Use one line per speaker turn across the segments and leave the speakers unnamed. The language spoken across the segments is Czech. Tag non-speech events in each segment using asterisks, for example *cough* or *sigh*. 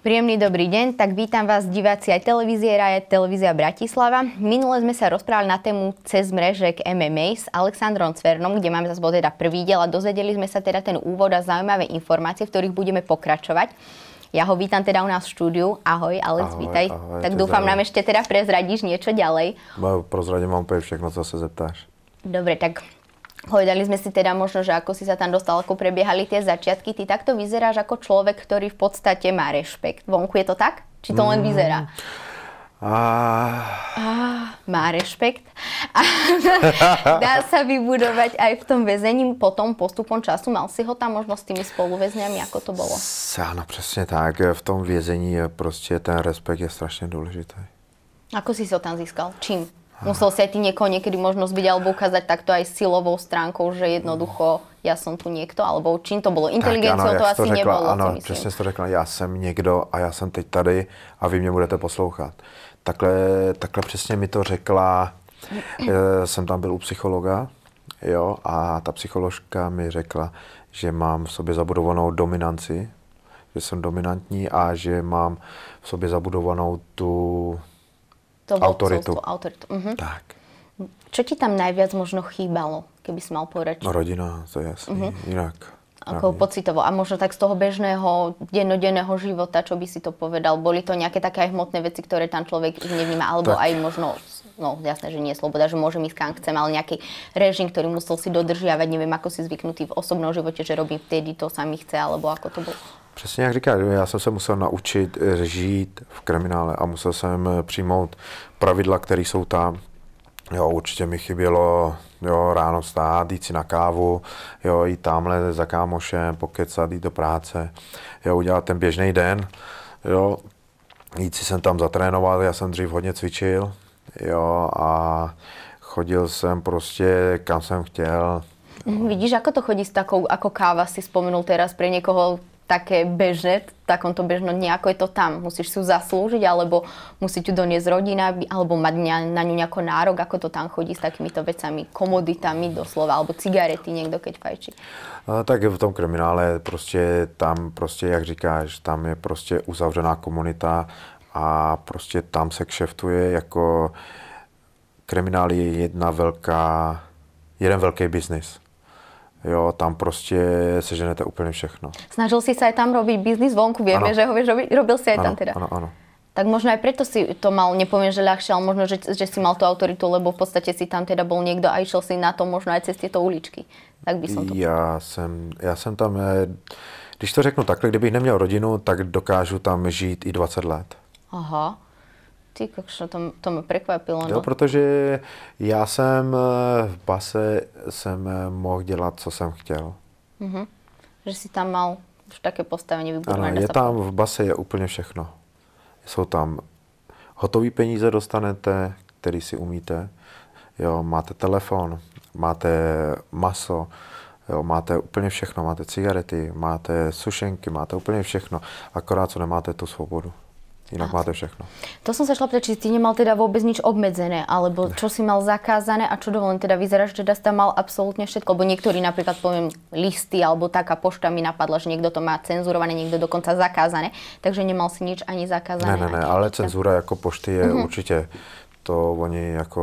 Príjemný dobrý deň, tak vítam vás diváci aj televízie Raje, televízia Bratislava. Minule sme sa rozprávali na tému cez mreže k MMA s Alexandrom Cvernom, kde máme zase bol teda prvý diel a dozvedeli sme sa teda ten úvod a zaujímavé informácie, v ktorých budeme pokračovať. Ja ho vítam teda u nás v štúdiu. Ahoj, Alex, ahoj, vítaj. Ahoj, tak doufám, nám ešte teda prezradíš niečo ďalej.
Prozradím vám úplně všechno, co se zeptáš.
Dobre, tak Povedali sme si teda možno, že ako si sa tam dostal, ako prebiehali tie začiatky. Ty takto vyzeráš ako človek, ktorý v podstate má rešpekt. Vonku je to tak? Či to len mm. vyzerá? Mm.
Ah.
má rešpekt. A *laughs* dá sa vybudovať aj v tom vezení potom postupom času. Mal si ho tam možno s tými spoluvězňami, ako to bylo?
Áno, přesně tak. V tom vězení je prostě ten respekt je strašně důležitý.
Ako si ho tam získal? Čím? Musel si aj ty někoho někdy možnost byť alebo ukázať takto aj silovou stránkou, že jednoducho já jsem tu někdo, alebo čím to bylo? inteligencí to asi řekla, nebylo. Ano, přesně
to řekla, já jsem někdo a já jsem teď tady a vy mě budete poslouchat. Takhle, takhle přesně mi to řekla, eh, jsem tam byl u psychologa, jo, a ta psycholožka mi řekla, že mám v sobě zabudovanou dominanci, že jsem dominantní a že mám v sobě zabudovanou tu
to autoritu. Celstvo, autoritu. Uh-huh. Tak. Čo ti tam najviac možno chýbalo, keby si mal povedať? No, rodina,
to je jasný. Uh-huh. Inak. Ako rovný.
pocitovo. A možno tak z toho bežného, dennodenného života, čo by si to povedal? Boli to nejaké také hmotné veci, ktoré tam človek nevníma? Alebo tak. aj možno, no jasné, že nie je sloboda, že môže ísť kam chcem, ale nejaký režim, ktorý musel si dodržiavať, neviem, ako si zvyknutý v osobnom živote, že robím vtedy, to sa mi chce, alebo ako to bolo?
Přesně jak říká, já jsem se musel naučit eh, žít v kriminále a musel jsem eh, přijmout pravidla, které jsou tam. Jo, určitě mi chybělo jo, ráno stát, jít si na kávu, jo, jít tamhle za kámošem, pokecat, jít do práce, jo, udělat ten běžný den, jo, jít si jsem tam zatrénoval, já jsem dřív hodně cvičil, jo, a chodil jsem prostě kam jsem chtěl,
mhm, Vidíš, jako to chodí s takou, jako káva si spomenul teraz pro někoho také bežné, takomto bežno nejako je to tam. Musíš si ju zaslúžiť, alebo musí ti doniesť rodina, alebo mať na ňu nejaký nárok, ako to tam chodí s takýmito vecami, komoditami doslova, alebo cigarety někdo, keď fajčí.
A tak v tom kriminále prostě tam prostě, jak říkáš, tam je prostě uzavřená komunita a prostě tam se kšeftuje jako kriminál je jedna velká, jeden velký biznis. Jo, tam prostě seženete úplně všechno.
Snažil si se tam robit biznis vonku, vieme, že ho vieš robil si tam teda. Ano, ano. Tak možná i proto si to mal, nepovím, že ľahšie, ale možno, že, že si mal tu autoritu, lebo v podstatě si tam teda byl někdo a išel si na to možná i cez tyto uličky. Tak by som to...
Já jsem, já jsem tam, e, když to řeknu takhle, kdybych neměl rodinu, tak dokážu tam žít i 20 let.
Aha. Ty kokšo, to, to mě překvapilo. No. Jo,
protože já jsem eh, v base jsem eh, mohl dělat, co jsem chtěl.
mm Že jsi tam mal už také postavení vybudované. Ano, je tam
v base je úplně všechno. Jsou tam hotové peníze dostanete, který si umíte. Jo, máte telefon, máte maso, jo, máte úplně všechno, máte cigarety, máte sušenky, máte úplně všechno, akorát co nemáte tu svobodu. Jinak máte všechno.
To jsem se šla prečiť, ty nemal teda vůbec nič obmedzené, alebo co si mal zakázané a čo dovolen, teda vyzeráš, že tam mal absolutně všetko, bo niektorí například, povím listy alebo taká pošta mi napadla, že někdo to má cenzurované, někdo dokonce zakázané, takže nemal si nič ani zakázané. Ne,
ne, ne, ale cenzura jako pošty je mm-hmm. určitě to oni jako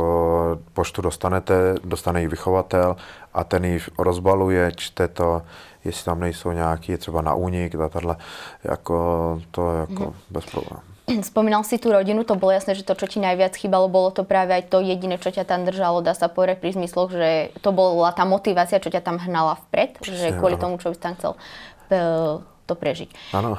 poštu dostanete, dostane ji vychovatel a ten ji rozbaluje, čte to, jestli tam nejsou nějaký třeba na únik, tato, jako to jako mm-hmm. bez problémů.
*clears throat* Spomínal si tú rodinu, to bolo jasné, že to, čo ti najviac chýbalo, bolo to práve aj to jediné, čo ťa tam držalo, dá sa povedať pri zmysloch, že to bola tá motivácia, čo ťa tam hnala vpred, že kvôli tomu, čo by si tam chcel to prežiť.
Áno.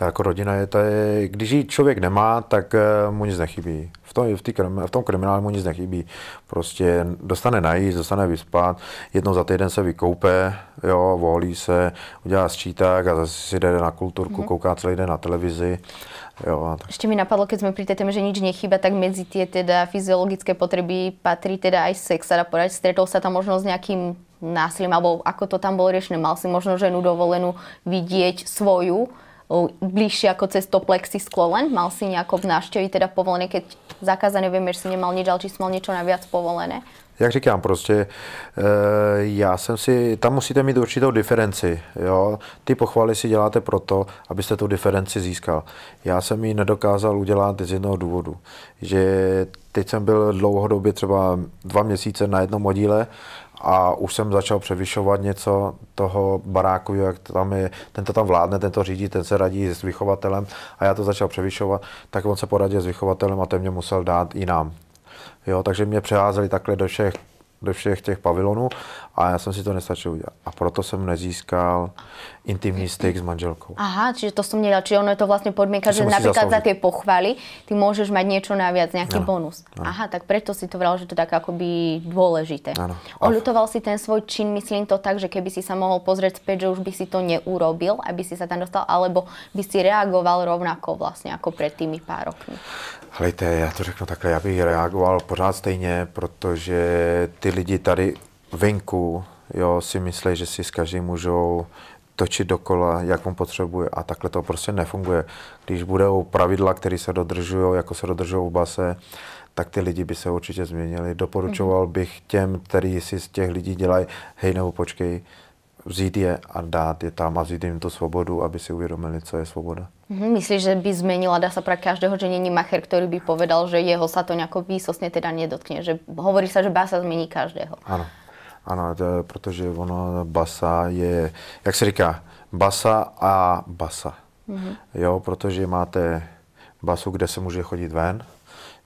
Jako rodina je to, když ji člověk nemá, tak eh, mu nic nechybí. V tom, v, tý, v tom kriminálu mu nic nechybí. Prostě dostane najíst, dostane vyspat, jednou za týden se vykoupe, jo, volí se, udělá sčítak a zase si jde na kulturku, mm-hmm. kouká celý den na televizi. Jo, tak.
Ještě mi napadlo, když jsme při té že nic nechýba, tak mezi ty teda fyziologické potřeby patří teda i sex, a poradit, povedať. Stretol tam možnost s nějakým násilím, nebo jako to tam bylo řešeno, Mal si možno ženu dovolenou vidět svoju, bližšie ako cez to plexisklo len? Mal si nejako v návštevi teda povolené, keď zakázané, vieme, že si nemal nič, ale či si mal něco navíc povolené?
Jak říkám, prostě eh, já jsem si, tam musíte mít určitou diferenci, jo. Ty pochvaly si děláte proto, abyste tu diferenci získal. Já jsem ji nedokázal udělat z jednoho důvodu, že teď jsem byl dlouhodobě třeba dva měsíce na jednom oddíle a už jsem začal převyšovat něco toho baráku, jak tam je, ten to tam vládne, ten to řídí, ten se radí s vychovatelem a já to začal převyšovat, tak on se poradil s vychovatelem a ten mě musel dát i nám. Jo, takže mě přeházeli takhle do všech do všech těch pavilonů a já jsem si to nestačil udělat. A proto jsem nezískal intimní styk s manželkou.
Aha, čiže to jsem nedal. Čiže ono je to vlastně podmínka, že například za ty pochvaly ty můžeš mít něco navíc, nějaký ano. bonus. Ano. Aha, tak proto si to vral, že to tak jako by důležité. Olutoval si ten svůj čin, myslím to tak, že keby si se mohl pozrieť zpět, že už by si to neurobil, aby si se tam dostal, alebo by si reagoval rovnako vlastně jako před tými pár rokmi.
Hlejte, já to řeknu takhle, já bych reagoval pořád stejně, protože ty lidi tady venku jo, si myslí, že si s každým můžou točit dokola, jak on potřebuje a takhle to prostě nefunguje. Když budou pravidla, které se dodržují, jako se dodržují v base, tak ty lidi by se určitě změnili. Doporučoval mhm. bych těm, kteří si z těch lidí dělají, hej nebo počkej, vzít je a dát je tam a vzít jim tu svobodu, aby si uvědomili, co je svoboda. Mm-hmm.
Myslíš, že by změnila, dá se pro každého, že není macher, který by povedal, že jeho se to nějak výsostně teda nedotkne, že hovorí se, že basa změní každého.
Ano, ano, to, je, protože ono basa je, jak se říká, basa a basa. Mm-hmm. Jo, protože máte basu, kde se může chodit ven,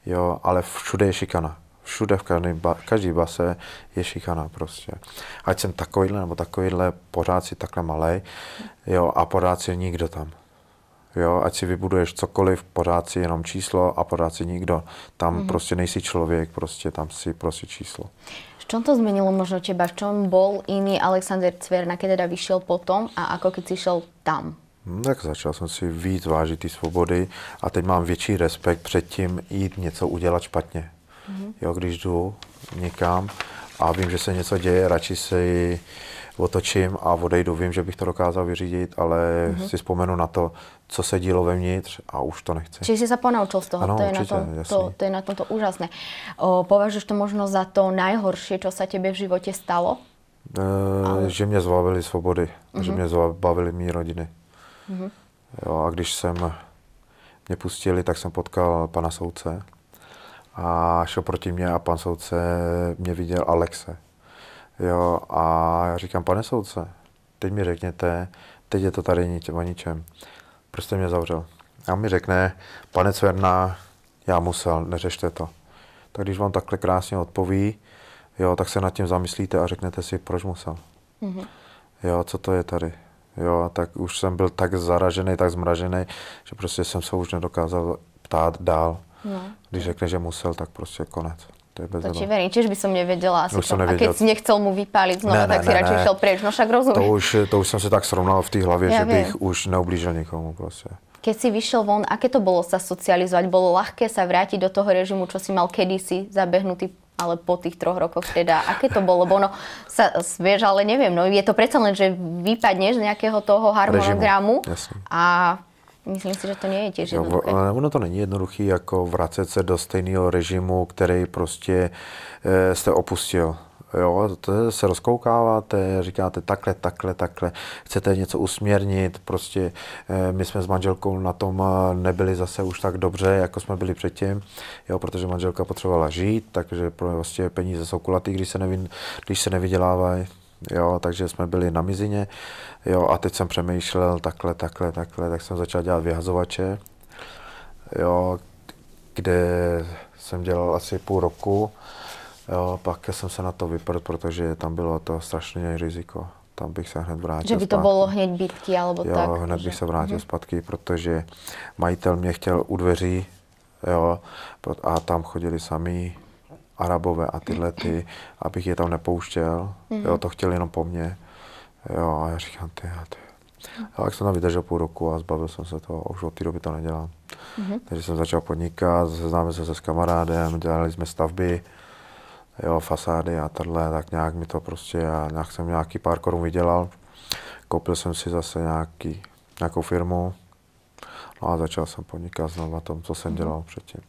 jo, ale všude je šikana všude, v každý, ba, každý base je šikana prostě. Ať jsem takovýhle nebo takovýhle, pořád si takhle malej, jo, a pořád si nikdo tam. Jo, ať si vybuduješ cokoliv, pořád si jenom číslo a pořád si nikdo. Tam mm-hmm. prostě nejsi člověk, prostě tam si prostě číslo.
V čom to změnilo možno těba? V čom bol jiný Alexander Cvěr, na teda vyšel potom a ako když si šel tam?
Hm, tak začal jsem si víc vážit ty svobody a teď mám větší respekt před tím jít něco udělat špatně. Mm-hmm. Jo, když jdu někam a vím, že se něco děje, radši se ji otočím a odejdu. Vím, že bych to dokázal vyřídit, ale mm-hmm. si vzpomenu na to, co se dílo vevnitř a už to nechci. Čiže
si se ponaučil z toho, ano, to, je určitě, na tom, to, to je na to úžasné. O, považuješ to možno za to nejhorší, co se tebe v životě stalo?
E, ale... Že mě zbavili svobody, mm-hmm. že mhm. mě zbavili mý rodiny. Mm-hmm. Jo, a když jsem mě pustili, tak jsem potkal pana soudce a šel proti mě a pan soudce mě viděl Alexe. Jo, a já říkám, pane soudce, teď mi řekněte, teď je to tady nič, o ničem. Prostě mě zavřel. A mi řekne, pane Cverna, já musel, neřešte to. Tak když vám takhle krásně odpoví, jo, tak se nad tím zamyslíte a řeknete si, proč musel. Mm-hmm. Jo, co to je tady? Jo, tak už jsem byl tak zaražený, tak zmražený, že prostě jsem se už nedokázal ptát dál. No. Když řekne, že musel, tak prostě konec. To je bez to
verím, čiž by som nevedela asi Už to. nevěděl. A keď si nechcel mu vypálit znovu, ne, tak ne, si ne, radši šel pryč. No však rozumíš. To už,
to už jsem se tak srovnal v té hlavě, ja že bych už neublížil nikomu prostě.
Keď si vyšiel von, aké to bolo sa socializovať? Bolo ľahké sa vrátiť do toho režimu, čo si mal kedysi zabehnutý ale po tých troch rokoch teda, aké to bolo? Bo ono sa, vieš, ale neviem, no je to predsa len, že vypadneš z nejakého toho harmonogramu a Myslím si, že to není je tiež jednoduché.
ono to není jednoduché, jako vracet se do stejného režimu, který prostě eh, jste opustil. Jo, to se rozkoukáváte, říkáte takhle, takhle, takhle, chcete něco usměrnit, prostě eh, my jsme s manželkou na tom eh, nebyli zase už tak dobře, jako jsme byli předtím, jo, protože manželka potřebovala žít, takže prostě peníze jsou kulatý, když se, nevin, když se nevydělávají jo, takže jsme byli na mizině, jo, a teď jsem přemýšlel takhle, takhle, takhle, tak jsem začal dělat vyhazovače, jo, kde jsem dělal asi půl roku, jo, pak jsem se na to vyprl, protože tam bylo to strašně riziko. Tam bych se hned vrátil Že by to bylo
hned bytky, alebo jo, tak? Jo, hned že... bych se vrátil mm-hmm.
zpátky, protože majitel mě chtěl u dveří, jo, a tam chodili sami Arabové a tyhle ty, abych je tam nepouštěl. mm Jo, to chtěli jenom po mně. Jo, a já říkám, ty, a ty. Jo, jak jsem tam vydržel půl roku a zbavil jsem se toho, už od té doby to nedělám. Mm-hmm. Takže jsem začal podnikat, seznámil jsem se s kamarádem, dělali jsme stavby, jo, fasády a tohle, tak nějak mi to prostě, a nějak jsem nějaký pár korun vydělal. Koupil jsem si zase nějaký, nějakou firmu, no a začal jsem podnikat znovu tom, co jsem mhm. dělal předtím.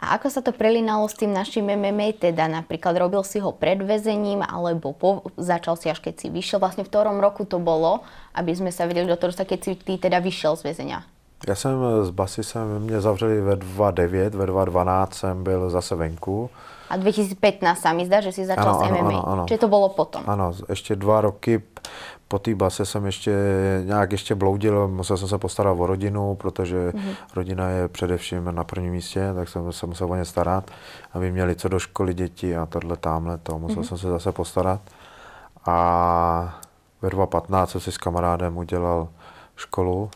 A ako sa to prelinalo s tým našim MMA, teda napríklad robil si ho pred vezením, alebo po, začal si až keď si vyšiel, vlastne v ktorom roku to bolo, aby sme sa vedeli do toho, keď si ty teda vyšiel z vezenia?
Já jsem s basisem, mě zavřeli ve 2.9, ve 2.12 jsem byl zase venku.
A 2015 sa mi zdá, že si začal ano, s MMA. Ano, ano, ano. Čiže to bylo potom.
Ano, ještě dva roky po té base jsem ještě nějak ještě bloudil, musel jsem se postarat o rodinu, protože mm-hmm. rodina je především na prvním místě, tak jsem se musel o ně starat, aby měli co do školy děti a tohle tamhle, to musel mm-hmm. jsem se zase postarat. A ve 2015 jsem si s kamarádem udělal školu,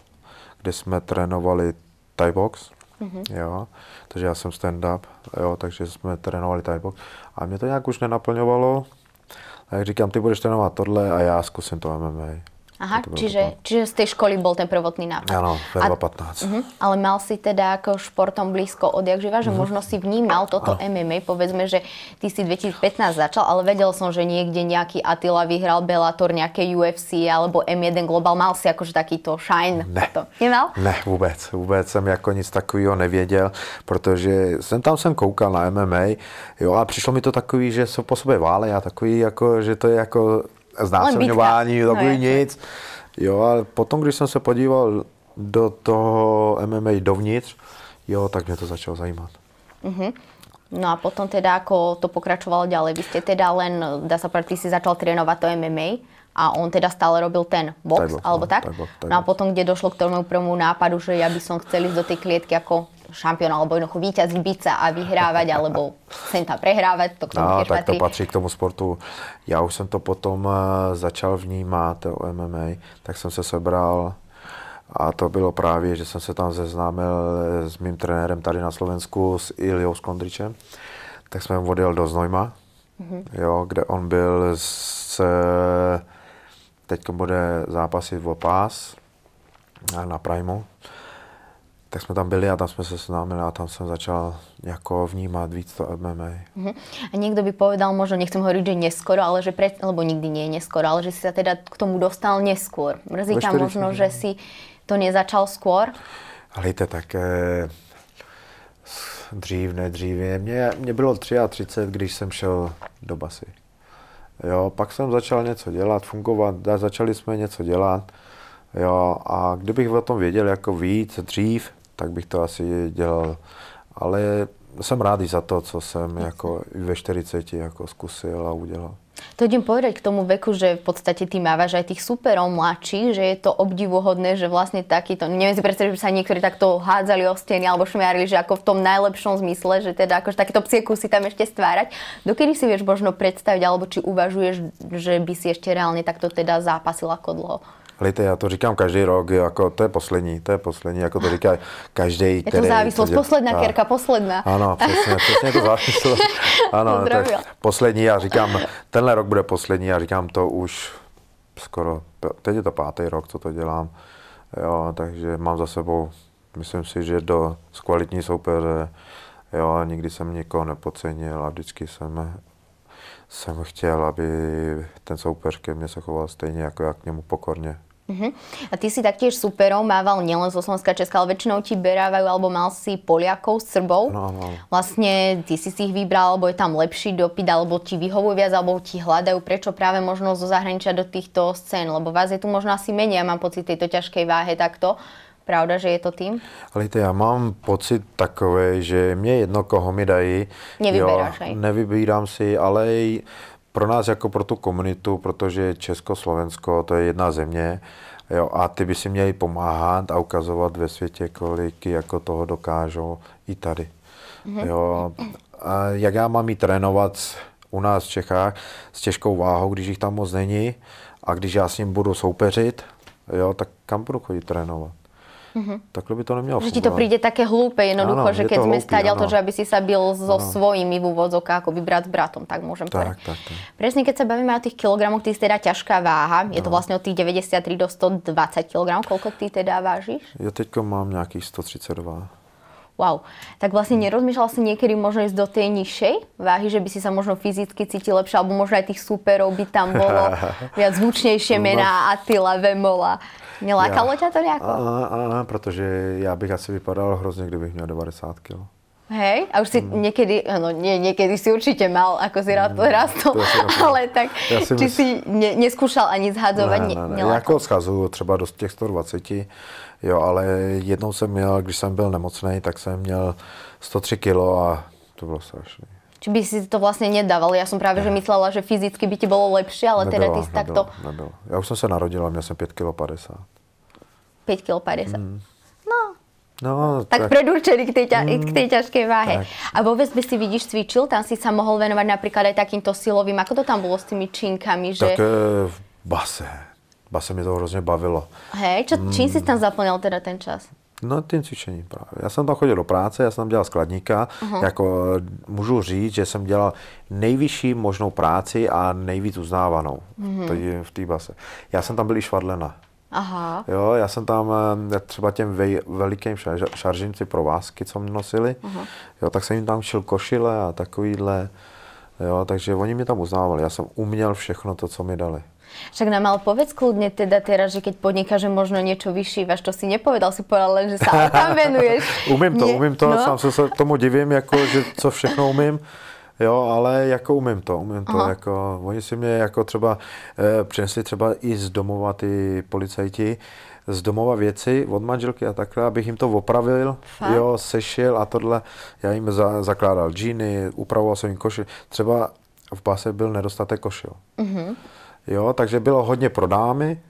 kde jsme trénovali Thai box, Mm-hmm. Jo, takže já jsem stand-up, jo, takže jsme trénovali Thai box. A mě to nějak už nenaplňovalo, a jak říkám, ty budeš trénovat tohle a já zkusím to MMA. Aha, čiže,
čiže z tej školy bol ten prvotný nápad.
Áno, verba 15.
Uh-huh. Ale mal si teda ako športom blízko odjak živa, že uh-huh. možno si vnímal toto uh -huh. MMA, povedzme, že ty si 2015 začal, ale vedel som, že niekde nejaký Atila vyhral Bellator, nejaké UFC alebo M1 Global, mal si akože takýto shine. Ne. To. Nemal?
Ne, vůbec, vůbec jsem jako nic takového nevěděl, protože jsem tam jsem koukal na MMA, jo, a přišlo mi to takový, že jsou po sobě vále a takový, jako, že to je jako znásilňování, no, takový no, nic. Jo, ale potom, když jsem se podíval do toho MMA dovnitř, jo, tak mě to začalo zajímat.
Mm-hmm. No a potom teda, jako to pokračovalo dále, vy jste teda len, dá se ty si začal trénovat to MMA a on teda stále robil ten box, tak alebo no, tak? tak, tak, tak no a potom, kde došlo k tomu prvnímu nápadu, že ja by chtěl chcel do té klietky jako šampión alebo jednoducho víťaz byť sa a vyhrávať alebo sem tam prehrávať, to k tomu no, tak patří. to patří
k tomu sportu. Já už jsem to potom eh, začal vnímat eh, o MMA, tak jsem se sebral a to bylo právě, že jsem se tam seznámil eh, s mým trenérem tady na Slovensku, s Iliou Skondričem. Tak jsme odjel do Znojma, mm-hmm. jo, kde on byl s... Teď bude zápasit v Opás na Primu tak jsme tam byli a tam jsme se seznámili a tam jsem začal jako vnímat víc to MMA. Uh mhm. -huh.
A někdo by povedal, možno nechcem hovoriť, že neskoro, ale že pred, nebo nikdy nie je neskoro, ale že si se teda k tomu dostal neskôr. Mrzí tam možno, že si to nezačal skôr?
to tak eh, dřív, ne dříve. Mě, mě bylo 33, když jsem šel do basy. Jo, pak jsem začal něco dělat, fungovat, začali jsme něco dělat. Jo, a kdybych o tom věděl jako víc dřív, tak bych to asi dělal. Ale jsem rád i za to, co jsem jako ve 40 jako zkusil a udělal.
To idem povedať k tomu veku, že v podstate ty mávaš aj tých superov mladších, že je to obdivuhodné, že vlastne takýto, neviem si predstaviť, že by sa niektorí takto hádzali o steny alebo šmiarili, že ako v tom najlepšom zmysle, že teda akože takéto psie kusy tam ešte stvárať. Dokedy si vieš možno predstaviť, alebo či uvažuješ, že by si ešte reálne takto teda zápasil ako dlho?
Lite, já to říkám každý rok, jako to je poslední, to je poslední, jako to říká každý. Je to který, závislost, děl... posledná, a...
posledná. Ano, přesně,
přesně to závislost. *laughs* Ano, Pozdravil. tak poslední, já říkám, tenhle rok bude poslední, já říkám to už skoro, teď je to pátý rok, co to dělám, jo, takže mám za sebou, myslím si, že do kvalitní soupeře, jo, nikdy jsem nikoho nepocenil a vždycky jsem jsem chtěl, aby ten soupeř ke mně se choval stejně jako já k němu pokorně.
Uh-huh. A ty si taktiež superom mával nielen zo Slovenska Česka, ale väčšinou ti berávajú, alebo mal si Poliakov, Srbov. No, no. Vlastne ty si si ich vybral, alebo je tam lepší dopyt, alebo ti vyhovujú viac, alebo ti hľadajú. Prečo práve možno zo zahraničia do týchto scén? Lebo vás je tu možno asi menej, ja mám pocit tejto ťažkej váhe takto. Pravda, že je to tým?
Ale já mám pocit takový, že mě jedno, koho mi dají. Nevyberáš, jo, Nevybírám si, ale pro nás jako pro tu komunitu, protože Československo to je jedna země jo, a ty by si měli pomáhat a ukazovat ve světě, kolik jako toho dokážou i tady. Mhm. Jo. A jak já mám i trénovat u nás v Čechách s těžkou váhou, když jich tam moc není a když já s ním budu soupeřit, jo, tak kam budu chodit trénovat? Mm-hmm. Takhle by to nemělo Že ti to přijde
také hloupé jednoducho, ano, že když jsme stáďal to, že aby si se byl so ano. svojimi v úvodzovkách, by brat s bratom, tak můžem tak, Tak, tak. Přesně, když se bavíme o těch kilogramoch, ty teda těžká váha, je ano. to vlastně od těch 93 do 120 kg, Kolik ty teda vážíš?
Já teď mám nějakých 132.
Wow. Tak vlastně nerozmýšlel si někdy možná do té nižší váhy, že by si se možno fyzicky cítil lepší, alebo možná i těch superů by tam bolo *laughs* viac a mená Attila, Vemola. Nelákalo tě to nějak?
protože já bych asi vypadal hrozně, kdybych měl 90 kg.
Hej, a už si mm. někdy, no nie, někdy si určitě mal, ako si rád hmm. to rastl, ale tak, já si či si ne, neskúšal ani zhadzovat? Ne, ne, ne. Já jako
zhazuju třeba do těch 120, jo, ale jednou jsem měl, když jsem byl nemocný, tak jsem měl 103 kilo a to bylo strašné
či by si to vlastně nedával. Já jsem právě, ne. že myslela, že fyzicky by ti bylo lepší, ale nebylo, teda ty jsi nebylo, takto...
Nebylo. Já už jsem se narodila, měl jsem 5 kg 50.
5 kg 50.
Mm. No. No, tak, tak
predurčený k tej, ťa, mm, k mhm. tej ťažkej váhe. Tak. A vôbec by si, vidíš, cvičil, tam si sa mohol venovať napríklad aj takýmto silovým. Ako to tam bolo s tými činkami? Že... Tak
eh, v base. base mi to hrozně bavilo.
Hej, čo, čím mm. si tam zaplňal teda ten čas?
No, tím cvičením právě. Já jsem tam chodil do práce, já jsem tam dělal skladníka. Uh-huh. Jako můžu říct, že jsem dělal nejvyšší možnou práci a nejvíc uznávanou uh-huh. tady v té base. Já jsem tam byl i švadlena. Aha. Jo, já jsem tam eh, třeba těm vej, velikým šar, šaržinci vásky, co mě nosili, uh-huh. jo, tak jsem jim tam šil košile a takovýhle. Jo, takže oni mě tam uznávali. Já jsem uměl všechno to, co mi dali.
Však nám mal povedz kľudne teda teraz, že keď podnikáš, že možno niečo vyšívaš, to si nepovedal, si povedal len, že sa *laughs* tam venuješ.
umím to, Nie, umím to, no. sám se tomu divím, jako, že co všechno umím. Jo, ale jako umím to, umím to, Aha. jako, oni si mě jako třeba e, přinesli třeba i z domova ty policajti, z domova věci od manželky a takhle, abych jim to opravil, Fakt? jo, sešil a tohle, já jim za, zakládal džíny, upravoval jsem jim košil, třeba v base byl nedostatek košil. Uh-huh. Jo, takže bylo hodně pro dámy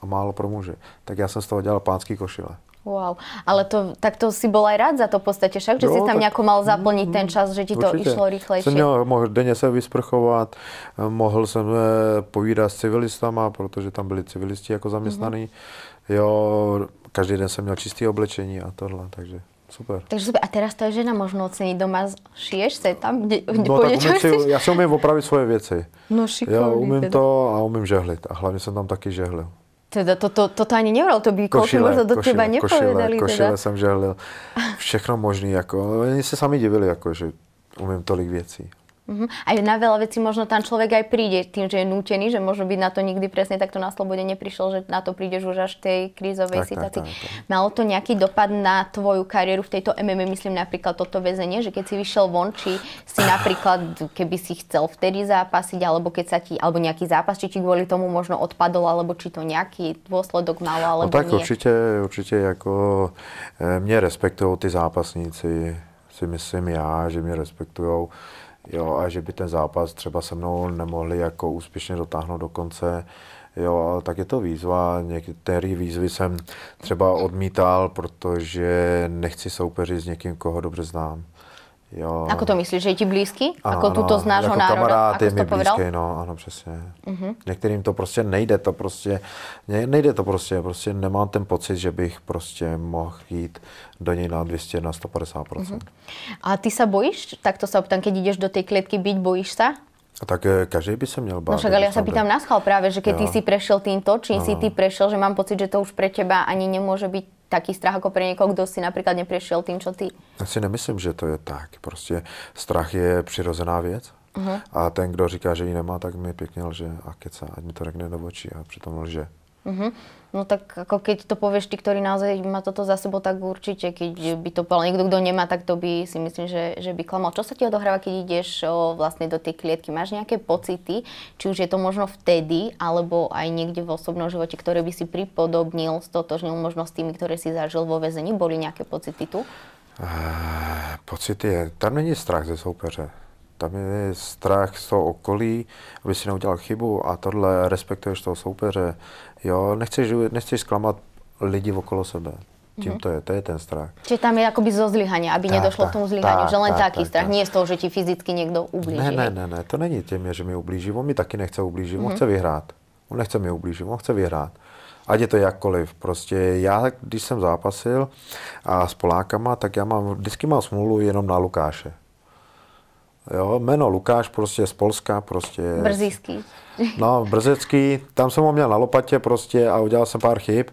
a málo pro muže. Tak já jsem z toho dělal pánský košile.
Wow, ale to, tak to si byl aj rád za to v podstatě, však, že jo, si tam nějak mal zaplniť ten mm-hmm. čas, že ti to určitě. išlo rychleji. Jsem měl,
mohl denně se vysprchovat, eh, mohl jsem eh, povídat s civilistama, protože tam byli civilisti jako zaměstnaný. Mm-hmm. Jo, každý den jsem měl čistý oblečení a tohle, takže Super.
Takže super. A teraz to je žena možno ocení doma, šiješ se tam, kde, kde no, půjde, si,
já si umím opravit svoje věci.
No šikovný. Já umím teda.
to a umím žehlit a hlavně jsem tam taky žehlil.
Teda to, to, to, to ani nevral, to by košile, možno do košile, teba nepovedali. Košile, košile teda. jsem
žehlil. Všechno možný, jako, oni se sami divili, jako, že umím tolik věcí.
Uh-huh. Mhm. Aj na veľa vecí možno tam človek aj príde tým, že je nútený, že možno byť na to nikdy presne takto na slobode neprišiel, že na to prídeš už až v tej krízovej tak, situácii. Tak, tak, tak. Malo to nejaký dopad na tvoju kariéru v tejto MMA, myslím napríklad toto väzenie, že keď si vyšiel von, či si napríklad, keby si chcel vtedy zápasiť, alebo keď sa ti, alebo nejaký zápas, či ti kvôli tomu možno odpadol, alebo či to nejaký dôsledok malo, no alebo no tak nie. určite,
určite jako e, mě respektujú ty zápasníci, si myslím já, že mě respektujou jo, a že by ten zápas třeba se mnou nemohli jako úspěšně dotáhnout do konce, jo, tak je to výzva. Některé výzvy jsem třeba odmítal, protože nechci soupeřit s někým, koho dobře znám. Jo. Ako to
myslíš, že je ti blízký? Ano, ako ano, tuto z nášho jako národa? kamarád je mi blízký,
no, ano, přesně. Uh-huh. Některým to prostě nejde, to prostě, nejde to prostě, prostě nemám ten pocit, že bych prostě mohl jít do něj na 200, na 150%. Uh-huh. Mhm.
A ty se bojíš? Tak to se obtám, když jdeš do té klidky být, bojíš se?
Tak eh, každý by se měl no bát. No však, ale já se pýtám na
schál právě, že když ty si prešiel týmto, čím si ty prešel, že mám pocit, že to už pro teba ani nemůže být taký strach jako pro někoho, kdo si například neprešel tým, co ty.
Já si nemyslím, že to je tak. Prostě strach je přirozená věc. Uh-huh. A ten, kdo říká, že ji nemá, tak mi pěkně lže a kecá, ať mi to řekne do očí a přitom lže.
Uh-huh. No tak ako keď to povieš ty, ktorý naozaj má toto za sebou, tak určite, keď by to povedal niekto, kto nemá, tak to by si myslím, že, že by klamal. Čo sa ti odohráva, keď ideš o, vlastne do tej klietky? Máš nejaké pocity, či už je to možno vtedy, alebo aj niekde v osobnom živote, ktoré by si pripodobnil, stotožnil možno s tými, ktoré si zažil vo väzení? Byly nějaké pocity
tu? Uh, pocity je, tam není strach ze soupeře tam je strach z toho okolí, aby si neudělal chybu a tohle respektuješ toho soupeře. Jo, nechceš, nechceš zklamat lidi okolo sebe. Tím mm-hmm. to je, to je ten strach. Čiže
tam je jakoby zo zlyhania, aby tak, nedošlo tak, k tomu zlyhaniu, že len taký tak, strach, tak. nie z toho, že ti fyzicky někdo ublíží. Ne, ne,
ne, ne, to není tím, že mi ublíží, on mi taky nechce ublížit, mm-hmm. on mhm. chce vyhrát. On nechce mi ublížit, on chce vyhrát. Ať je to jakkoliv. Prostě já, když jsem zápasil a s Polákama, tak já mám, vždycky mám smůlu jenom na Lukáše. Jo, jméno Lukáš prostě z Polska, prostě... Brzíský. No, Brzecký, tam jsem ho měl na lopatě prostě a udělal jsem pár chyb,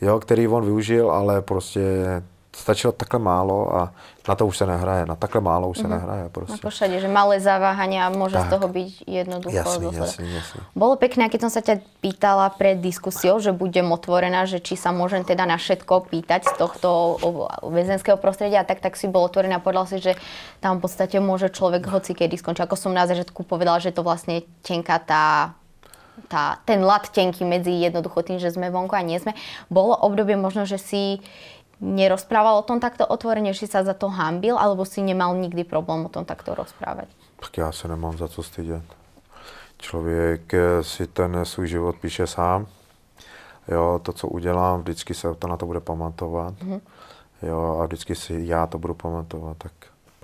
jo, který on využil, ale prostě stačilo takhle málo a na to už se nehraje, na takhle málo už se mm-hmm. nehraje prostě.
Na všade, že malé zaváhání a může tak. z toho být jednoduché. Jasný, zosledek. jasný, jasný. Bolo pekné, když jsem se tě pýtala před diskusí, že budem otvorená, že či se můžem teda na všetko pýtať z tohto prostředí a tak, tak si bol otvorená a povedal si, že tam v podstatě může člověk no. hoci kedy skončit. Ako jsem na začiatku povedala, že to vlastně tenká tá tá, ten lat tenký medzi jednoducho tým, že sme vonku a nie sme. Bolo obdobie možno, že si nerozprával o tom takto otvorene, že sa za to hambil, alebo si nemal nikdy problém o tom takto rozprávať?
Tak já se nemám za co stydět. Člověk eh, si ten svůj život píše sám. Jo, to, co udělám, vždycky se to na to bude pamatovat. Mm-hmm. Jo, a vždycky si já to budu pamatovat. Tak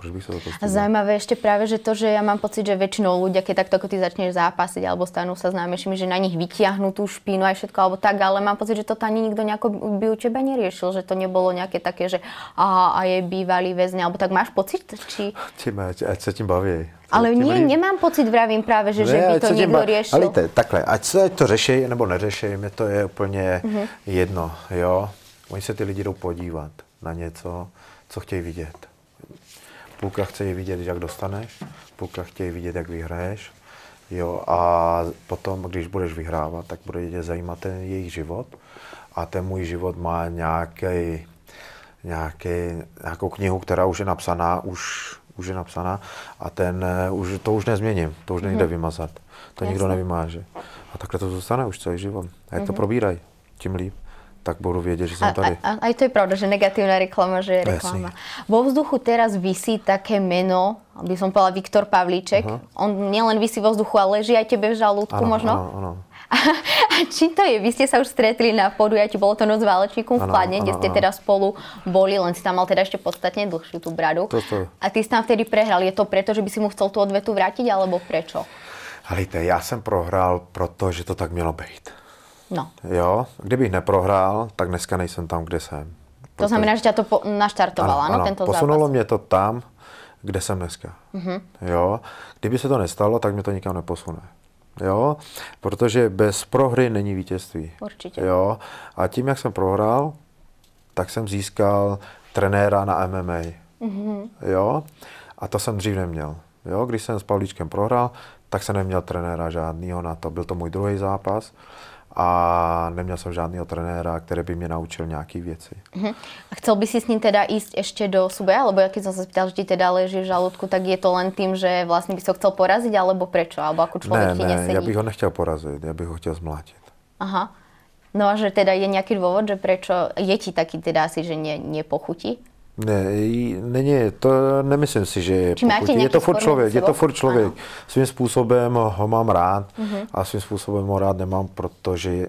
už bych sa to
Zajímavé ještě právě, že to, že já mám pocit, že většinou ľudia, keď takto ako ty začneš zápasit, alebo stanou sa známejšími, že na nich vytiahnu tú špínu a všetko, alebo tak, ale mám pocit, že to ani nikdo nejako by u tebe neriešil, že to nebolo nejaké také, že a, a je bývalý väzň, alebo tak máš pocit, či...
Tím ať se tím baví. Ale ne, nemám
pocit, vravím právě, že, ne, že by to někdo ba- řešil. Ale te,
takhle, ať se to řeší nebo neřeší, mě to je úplně mm-hmm. jedno, jo. Oni se ty lidi jdou podívat na něco, co chtějí vidět. Půlka chce vidět, jak dostaneš, půlka chtějí vidět, jak vyhraješ. Jo, a potom, když budeš vyhrávat, tak bude tě zajímat ten jejich život. A ten můj život má nějaký, nějaký, nějakou knihu, která už je napsaná, už, už je napsaná a ten, eh, už, to už nezměním, to už nejde mhm. vymazat. To Jasne. nikdo nevymáže. A takhle to zůstane už celý život. A jak to mhm. probírají, tím líp tak budu vědět, že jsem tady.
A, a, a to je pravda, že negativní reklama, že je reklama. Jasný. Vo vzduchu teraz vysí také meno, aby som povedala Viktor Pavlíček. Uh-huh. On nielen vysí vo vzduchu, ale leží aj tebe v žaludku ano, možno? Ano, ano. *laughs* A, a to je? Vy ste sa už stretli na podujatí, bolo to noc válečníků v Kladne, kde ste teda spolu boli, len si tam mal teda ešte podstatne dlhšiu tú bradu. Toto. A ty si tam vtedy prehral. Je to preto, že by si mu chcel tu odvetu vrátiť, alebo prečo?
Halite, já jsem prohrál, protože to tak mělo být. No. Jo, kdybych neprohrál, tak dneska nejsem tam, kde jsem. Proto...
To znamená, že tě to po- naštartovalo, ano, ano, ano, tento Posunulo zápas.
mě to tam, kde jsem dneska. Mm-hmm. Jo, kdyby se to nestalo, tak mě to nikam neposune. Jo, protože bez prohry není vítězství.
Určitě. Jo,
a tím, jak jsem prohrál, tak jsem získal trenéra na MMA. Mm-hmm. Jo, a to jsem dřív neměl. Jo, když jsem s Pavlíčkem prohrál, tak jsem neměl trenéra žádného na to. Byl to můj druhý zápas a neměl jsem žádného trenéra, který by mě naučil nějaké věci.
Uh-huh. A chcel by si s ním teda jít ještě do sube, nebo jak jsem se zeptal, že ti teda leží v žaludku, tak je to len tím, že vlastně bys ho chcel porazit, alebo proč? alebo jako člověk ne, Ne, já bych
ho nechtěl porazit, já bych ho chtěl zmlátit.
Aha. No a že teda je nějaký důvod, že proč je ti taky teda asi, že ne, nepochutí?
Ne, není, to nemyslím si, že je, pokud, je to furt člověk, je to furt člověk. Ano. Svým způsobem ho mám rád uh-huh. a svým způsobem ho rád nemám, protože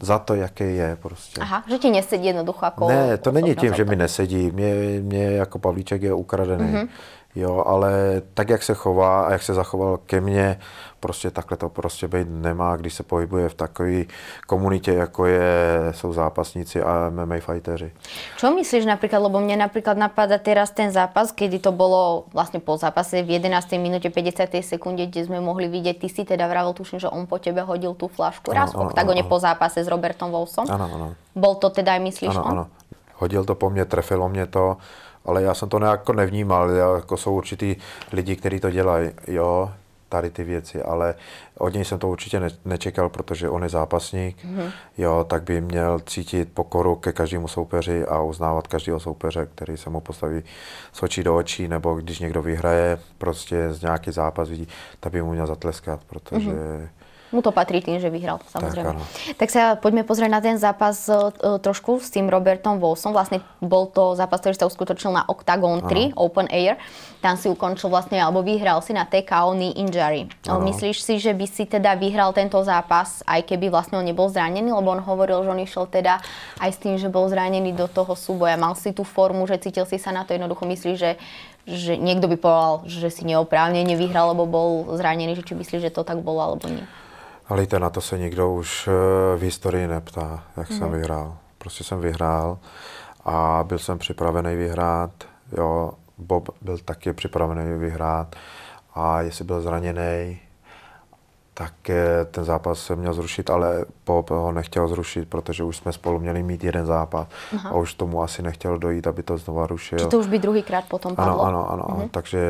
za to, jaké je prostě.
Aha, že ti nesedí jednoducho jako Ne,
to není tím, že mi nesedí. Mě, mě jako Pavlíček je ukradený. Uh-huh. Jo, ale tak, jak se chová a jak se zachoval ke mně, prostě takhle to prostě být nemá, když se pohybuje v takové komunitě, jako je, jsou zápasníci a MMA fighteři.
Co myslíš například, lebo mě například napadá teraz ten zápas, kdy to bylo vlastně po zápase v 11. minutě 50. sekundě, kde jsme mohli vidět, ty si teda vravil, tuším, že on po tebe hodil tu flašku raz tak v po zápase s Robertom Wolfsom. Ano, ano. Bol to teda, myslíš, ano, on? No? Ano
hodil to po mně, trefilo mě to, ale já jsem to nějak jako nevnímal, já, jako jsou určitý lidi, kteří to dělají, jo, tady ty věci, ale od něj jsem to určitě ne- nečekal, protože on je zápasník, mm-hmm. jo, tak by měl cítit pokoru ke každému soupeři a uznávat každého soupeře, který se mu postaví s očí do očí, nebo když někdo vyhraje, prostě z nějaký zápas vidí, tak by mu měl zatleskat, protože mm-hmm
mu to patrí tým, že vyhral, samozrejme. Tak, tak sa poďme pozrieť na ten zápas e, e, trošku s tým Robertom Wolsom. Vlastne bol to zápas, ktorý sa uskutočnil na Octagon 3, ano. Open Air. Tam si ukončil vlastne, alebo vyhral si na TKO knee injury. Ano. E, myslíš si, že by si teda vyhral tento zápas, aj keby vlastne on nebol zranený? Lebo on hovoril, že on išiel teda aj s tým, že bol zranený do toho súboja. Mal si tú formu, že cítil si sa na to jednoducho. Myslíš, že, že niekto by povedal, že si neoprávne nevyhral, lebo bol zranený, že či myslíš, že to tak bolo alebo nie?
Lejte, na to se nikdo už eh, v historii neptá, jak hmm. jsem mhm. vyhrál. Prostě jsem vyhrál a byl jsem připravený vyhrát. Jo, Bob byl taky připravený vyhrát a jestli byl zraněný, tak eh, ten zápas se měl zrušit, ale Bob ho nechtěl zrušit, protože už jsme spolu měli mít jeden zápas Aha. a už tomu asi nechtěl dojít, aby to znova rušil. Či to už
by druhýkrát potom padlo. Ano, ano, ano. Hmm.
Takže,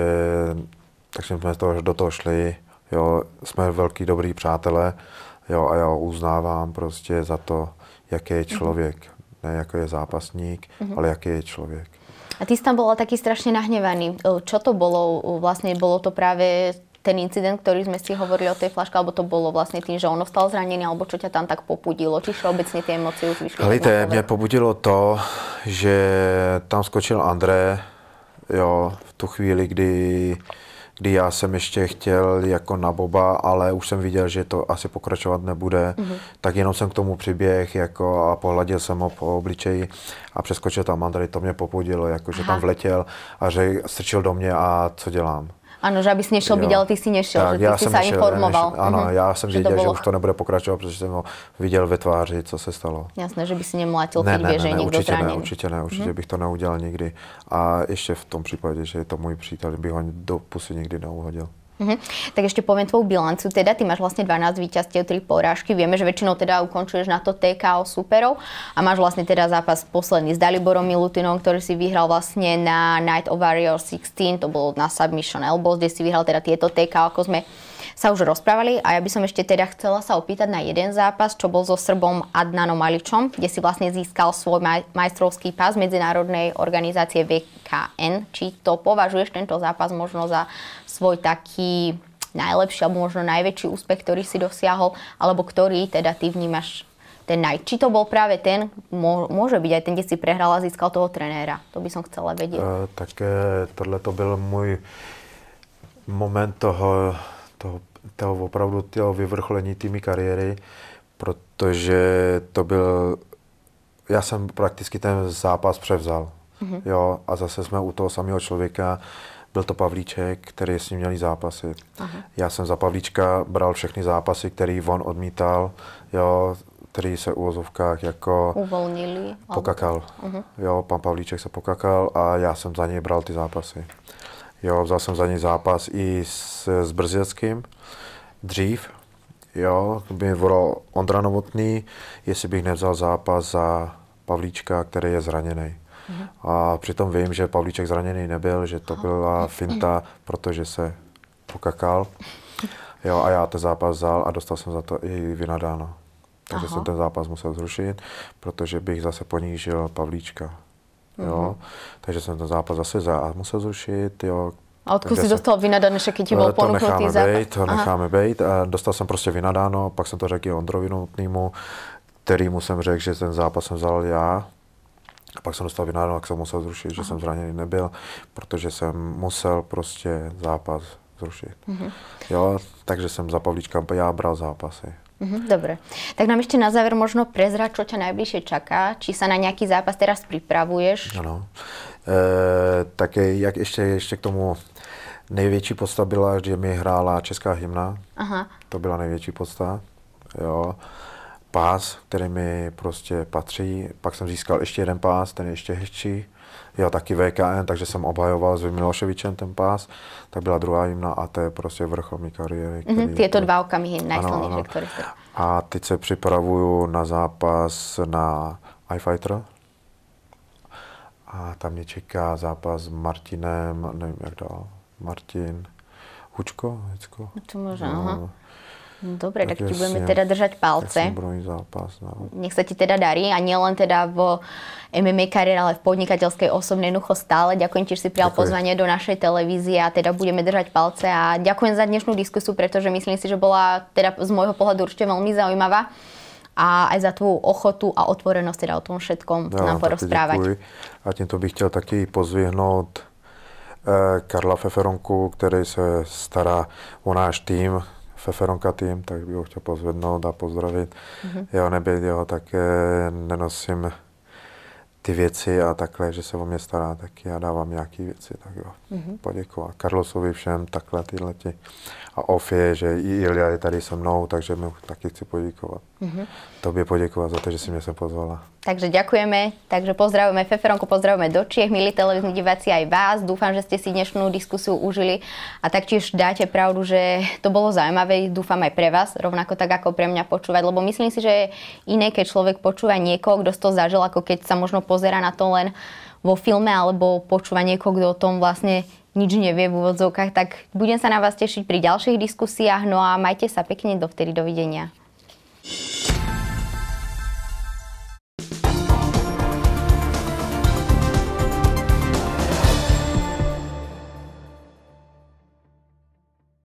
takže jsme toho do toho šli Jo, jsme velký dobrý přátelé jo, a já ho uznávám prostě za to, jaký je mhm. člověk. Ne jaký je zápasník, mm-hmm. ale jaký je člověk.
A ty jsi tam byl, taky strašně nahněvaný. Co to bylo? Vlastně bylo to právě ten incident, který jsme si hovorili o té flaške, nebo to bylo vlastně tím, že on vstal zraněný, nebo co tě tam tak popudilo? Či obecně ty emoce už vyšly? Hlejte, mě
pobudilo to, že tam skočil André, jo, v tu chvíli, kdy kdy já jsem ještě chtěl jako na Boba, ale už jsem viděl, že to asi pokračovat nebude, mm-hmm. tak jenom jsem k tomu přiběh jako a pohladil jsem ho po obličeji a přeskočil tam Andrej, to mě popudilo, jako, že tam vletěl a řek, strčil do mě a co dělám.
Ano, že abys nešel viděl, ty si nešel, tak, že ty já jsi jsem se nešel, informoval. Nešel, ano, uh-huh. já jsem že věděl, že už
to nebude pokračovat, protože jsem ho viděl ve tváři, co se stalo.
Jasné, že by si nemlátil ne, ne, ne, ne, určitě zraněný. ne, určitě ne, určitě uh-huh.
bych to neudělal nikdy. A ještě v tom případě, že je to můj přítel, bych ho do pusy nikdy neuhodil.
Mm-hmm. Tak ešte poviem tvoju bilancu. Teda ty máš vlastne 12 víťazstiev, 3 porážky. Vieme, že väčšinou teda ukončuješ na to TKO superov a máš vlastne teda zápas posledný s Daliborom Milutinom, ktorý si vyhral vlastne na Night of Warrior 16. To bolo na Submission Elbows, kde si vyhral teda tieto TKO, ako sme sa už rozprávali a ja by som ešte teda chcela sa opýtať na jeden zápas, čo bol so Srbom Adnanom Maličom, kde si vlastne získal svoj maj majstrovský pás medzinárodnej organizácie VKN. Či to považuješ tento zápas možno za svoj taký najlepší alebo možno najväčší úspech, ktorý si dosiahol, alebo ktorý teda ty vnímaš ten naj... Či to bol práve ten, môže být aj ten, kde si prehral a získal toho trenéra. To by som chcela vedieť.
Uh, tak eh, tohle to byl môj moment toho, toho to opravdu to vyvrcholení týmy kariéry, protože to byl, já jsem prakticky ten zápas převzal. Mm-hmm. Jo, a zase jsme u toho samého člověka, byl to Pavlíček, který s ním měl zápasy. Aha. Já jsem za Pavlíčka bral všechny zápasy, který on odmítal, jo, který se u ozovkách jako
uvolnili. Pokakal. Aha. Mhm.
Jo, pan Pavlíček se pokakal a já jsem za něj bral ty zápasy. Jo, vzal jsem za něj zápas i s, s Brzeckým dřív. Jo, to by volal Ondra Novotný, jestli bych nevzal zápas za Pavlíčka, který je zraněný. Mhm. A přitom vím, že Pavlíček zraněný nebyl, že to byla mhm. finta, protože se pokakal. Jo, a já ten zápas vzal a dostal jsem za to i vynadáno. Takže Aha. jsem ten zápas musel zrušit, protože bych zase ponížil Pavlíčka jo. Mm-hmm. Takže jsem ten zápas zase za musel zrušit, jo. A odkud jsi dostal
vynadáno, že ti byl eh, ponuknutý To necháme zápas. Bejt, to necháme
být. A eh, dostal jsem prostě vynadáno, pak jsem to řekl i Ondrovi Nutnýmu, kterýmu jsem řekl, že ten zápas jsem vzal já, a pak jsem dostal vynadáno, tak jsem musel zrušit, že Aha. jsem zraněný nebyl, protože jsem musel prostě zápas zrušit. Mm-hmm. Jo, takže jsem za Pavlíčka já bral zápasy.
Mhm, dobre. Tak nám ešte na záver možno prezrať, čo ťa najbližšie čaká. Či sa na nejaký zápas teraz pripravuješ?
Ano. E, tak jak ještě, ještě k tomu největší podsta byla, že mi hrála Česká hymna. Aha. To byla největší podsta. Jo pás, který mi prostě patří. Pak jsem získal ještě jeden pás, ten je ještě hezčí. Já taky VKN, takže jsem obhajoval s Miloševičem ten pás. Tak byla druhá jimna a to je prostě vrchol mé kariéry. Mm-hmm, to dva okamihy najsilnější, které jste... A teď se připravuju na zápas na iFighter. A tam mě čeká zápas s Martinem, nevím jak dál, Martin Hučko, Hučko. No, to možná, no. aha. Dobre, tak, tak ti budeme teda držať palce. zápas, no.
Nech sa ti teda darí a nielen teda vo MMA kariére, ale v podnikateľskej osobnej nucho stále. Ďakujem že si prijal pozvanie do našej televízie a teda budeme držať palce a ďakujem za dnešnú diskusiu, pretože myslím si, že bola teda z môjho pohľadu určite veľmi zaujímavá a aj za tvou ochotu a otvorenosť teda o tom všetkom ja, nám porozprávat.
A tímto bych chtěl taky pozvihnout eh, Karla Feferonku, který se stará o náš tým, Feferonka tým, tak bych ho chtěl pozvednout a pozdravit. Mm-hmm. Já nebyl jo, tak nenosím ty věci a takhle, že se o mě stará, tak já dávám nějaké věci, tak jo, mm-hmm. Poděkuji. Karlosovi všem, takhle tyhle ti. A Ofie, že i Ilja je tady se mnou, takže mu taky chci poděkovat. Mm-hmm. Tobě poděkovat za to, že jsi mě sem pozvala.
Takže ďakujeme, takže pozdravujeme Feferonku, pozdravujeme do Čiech, milí televizní diváci aj vás. Dúfam, že ste si dnešnú diskusiu užili a taktiež dáte pravdu, že to bolo zaujímavé, dúfam aj pre vás, rovnako tak ako pre mňa počúvať, lebo myslím si, že je iné, keď človek počúva niekoho, kto to zažil, ako keď sa možno pozera na to len vo filme alebo počúva niekoho, kto o tom vlastne nič nevie v úvodzovkách, tak budem sa na vás tešiť pri ďalších diskusiách, no a majte sa pekne, dovtedy dovidenia.